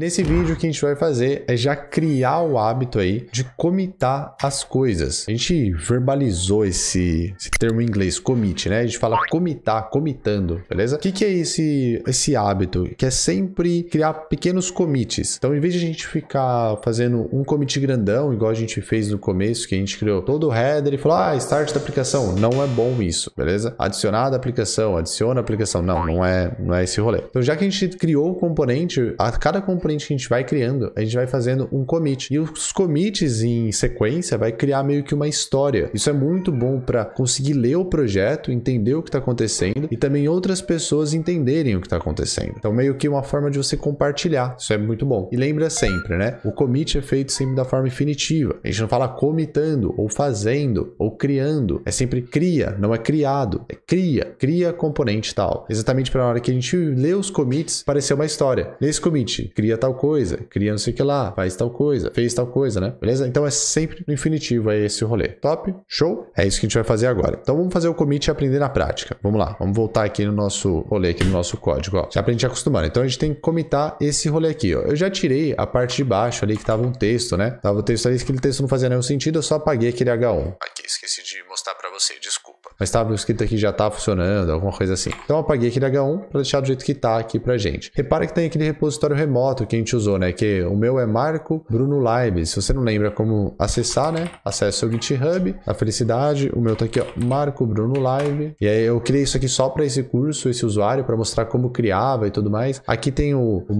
Nesse vídeo o que a gente vai fazer é já criar o hábito aí de comitar as coisas. A gente verbalizou esse, esse termo em inglês, commit, né? A gente fala comitar, comitando, beleza? O que, que é esse, esse hábito? Que é sempre criar pequenos commits. Então, em vez de a gente ficar fazendo um commit grandão, igual a gente fez no começo, que a gente criou todo o header e falou, ah, start da aplicação. Não é bom isso, beleza? Adicionar da aplicação, adiciona a aplicação. Não, não é, não é esse rolê. Então, já que a gente criou o componente, a cada componente que a gente vai criando, a gente vai fazendo um commit. E os commits em sequência vai criar meio que uma história. Isso é muito bom para conseguir ler o projeto, entender o que está acontecendo e também outras pessoas entenderem o que está acontecendo. Então, meio que uma forma de você compartilhar. Isso é muito bom. E lembra sempre, né? O commit é feito sempre da forma infinitiva. A gente não fala comitando, ou fazendo, ou criando. É sempre cria, não é criado. É cria, cria componente tal. Exatamente para a hora que a gente lê os commits, parecer uma história. Nesse commit, cria tal coisa, cria não sei o que lá, faz tal coisa, fez tal coisa, né? Beleza? Então é sempre no infinitivo é esse rolê. Top? Show? É isso que a gente vai fazer agora. Então vamos fazer o commit e aprender na prática. Vamos lá, vamos voltar aqui no nosso rolê, aqui no nosso código, ó. Já pra gente acostumar. Então a gente tem que comitar esse rolê aqui, ó. Eu já tirei a parte de baixo ali que tava um texto, né? Tava o um texto ali, aquele texto não fazia nenhum sentido, eu só apaguei aquele H1. Aqui, esqueci de mostrar pra você, desculpa. Mas tava escrito aqui já tá funcionando, alguma coisa assim. Então eu apaguei aquele H1 pra deixar do jeito que tá aqui pra gente. Repara que tem aquele repositório remoto foto que a gente usou, né? Que o meu é Marco Bruno Live. Se você não lembra como acessar, né? Acesse o GitHub, a felicidade. O meu tá aqui, ó, Marco Bruno Live. E aí eu criei isso aqui só para esse curso, esse usuário, para mostrar como criava e tudo mais. Aqui tem o, o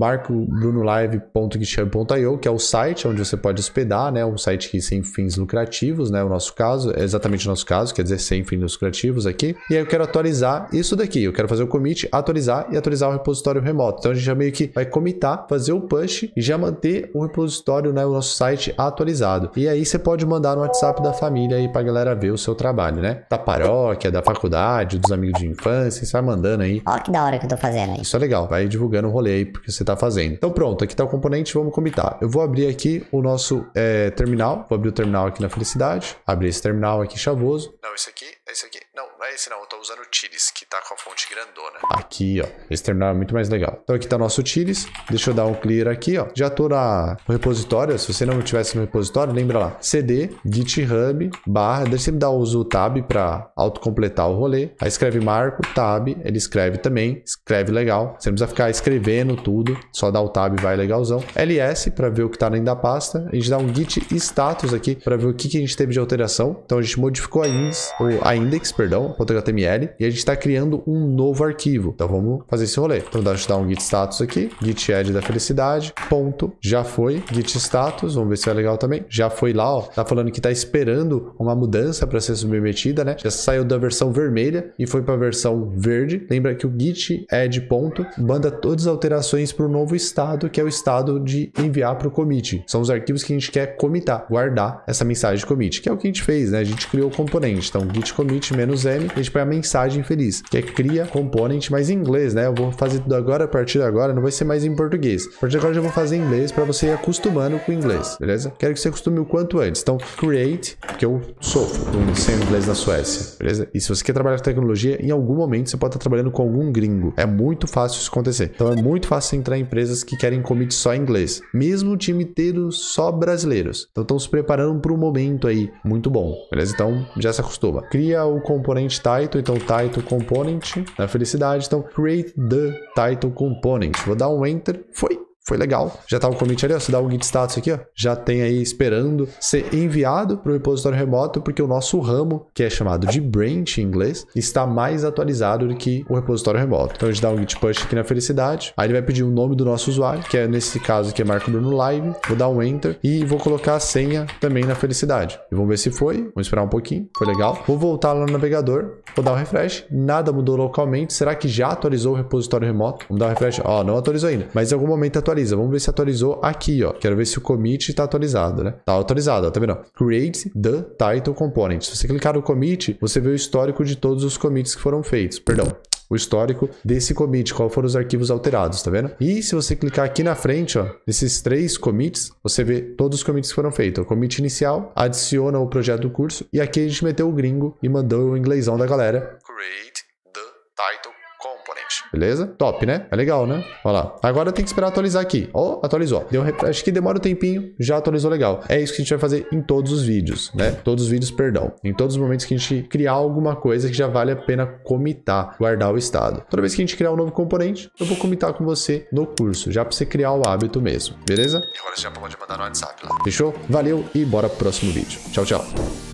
Live.github.io, que é o site onde você pode hospedar, né? Um site que sem fins lucrativos, né? O nosso caso, é exatamente o nosso caso, quer dizer, sem fins lucrativos aqui. E aí eu quero atualizar isso daqui. Eu quero fazer o commit, atualizar e atualizar o repositório remoto. Então a gente já meio que vai comitar, fazer fazer o push e já manter o repositório, né, o nosso site atualizado. E aí você pode mandar no WhatsApp da família aí pra galera ver o seu trabalho, né? Da paróquia, da faculdade, dos amigos de infância, você vai mandando aí. Ó que da hora que eu tô fazendo aí. Isso é legal, vai divulgando o rolê aí porque você tá fazendo. Então pronto, aqui tá o componente, vamos comitar. Eu vou abrir aqui o nosso é, terminal, vou abrir o terminal aqui na Felicidade, abrir esse terminal aqui chavoso. Não, esse aqui, é esse aqui. Não é esse não, eu tô usando o Tiris, que tá com a fonte grandona. Aqui, ó. Esse terminal é muito mais legal. Então aqui tá nosso Tiris. Deixa eu dar um clear aqui, ó. Já tô na no repositório. Se você não tivesse no repositório, lembra lá. CD, GitHub, barra. Deixa eu sempre dar uso tab pra autocompletar o rolê. Aí escreve marco, tab. Ele escreve também. Escreve legal. Você não precisa ficar escrevendo tudo. Só dá o tab vai legalzão. LS pra ver o que tá dentro da pasta. A gente dá um git status aqui pra ver o que, que a gente teve de alteração. Então a gente modificou a, ins, ou a index, perdão .html, e a gente está criando um novo arquivo. Então vamos fazer esse rolê. Então dá dar um git status aqui, git add da felicidade, ponto, já foi, git status, vamos ver se é legal também. Já foi lá, ó, tá falando que tá esperando uma mudança para ser submetida, né? Já saiu da versão vermelha e foi para a versão verde. Lembra que o git add ponto manda todas as alterações para o novo estado, que é o estado de enviar para o commit. São os arquivos que a gente quer commitar, guardar essa mensagem de commit, que é o que a gente fez, né? A gente criou o componente. Então git commit menos m Flag, a gente põe a mensagem feliz, que é cria component, mas em inglês, né? Eu vou fazer tudo agora, a partir de agora, não vai ser mais em português. A partir de agora eu já vou fazer em inglês para você ir acostumando com o inglês, beleza? Quero que você acostume o quanto antes. Então, create, que eu sofro com sem inglês na Suécia, beleza? E se você quer trabalhar com tecnologia, em algum momento você pode estar trabalhando com algum gringo. É muito fácil isso acontecer. Então, é muito fácil entrar em empresas que querem commit só em inglês, mesmo o time inteiro só brasileiros. Então, estão se preparando para um momento aí muito bom, beleza? Então, já se acostuma. Cria o componente component title, então title component, na né, felicidade, então create the title component. Vou dar um enter, foi foi legal. Já tá o um commit ali, ó. se dá um git status aqui, ó. Já tem aí esperando ser enviado para o repositório remoto, porque o nosso ramo, que é chamado de branch em inglês, está mais atualizado do que o repositório remoto. Então a gente dá um git push aqui na felicidade. Aí ele vai pedir o nome do nosso usuário, que é nesse caso aqui é Marco Bruno Live. Vou dar um enter e vou colocar a senha também na felicidade. E vamos ver se foi. Vamos esperar um pouquinho. Foi legal. Vou voltar lá no navegador. Vou dar um refresh. Nada mudou localmente. Será que já atualizou o repositório remoto? Vamos dar um refresh. Ó, não atualizou ainda. Mas em algum momento atualizou atualiza. Vamos ver se atualizou aqui, ó. Quero ver se o commit está atualizado, né? Tá atualizado, ó, tá vendo? Create the title component. Se você clicar no commit, você vê o histórico de todos os commits que foram feitos. Perdão, o histórico desse commit, qual foram os arquivos alterados, tá vendo? E se você clicar aqui na frente, ó, nesses três commits, você vê todos os commits que foram feitos. O commit inicial, adiciona o projeto do curso, e aqui a gente meteu o gringo e mandou o inglêsão da galera. Create the title componente. Beleza? Top, né? É legal, né? Olha lá. Agora tem que esperar atualizar aqui. Ó, oh, atualizou. Deu, acho que demora um tempinho, já atualizou legal. É isso que a gente vai fazer em todos os vídeos, né? Todos os vídeos, perdão. Em todos os momentos que a gente criar alguma coisa que já vale a pena comitar, guardar o estado. Toda vez que a gente criar um novo componente, eu vou comitar com você no curso, já para você criar o hábito mesmo, beleza? E agora você já pode mandar no WhatsApp lá. Fechou? Valeu e bora pro próximo vídeo. Tchau, tchau.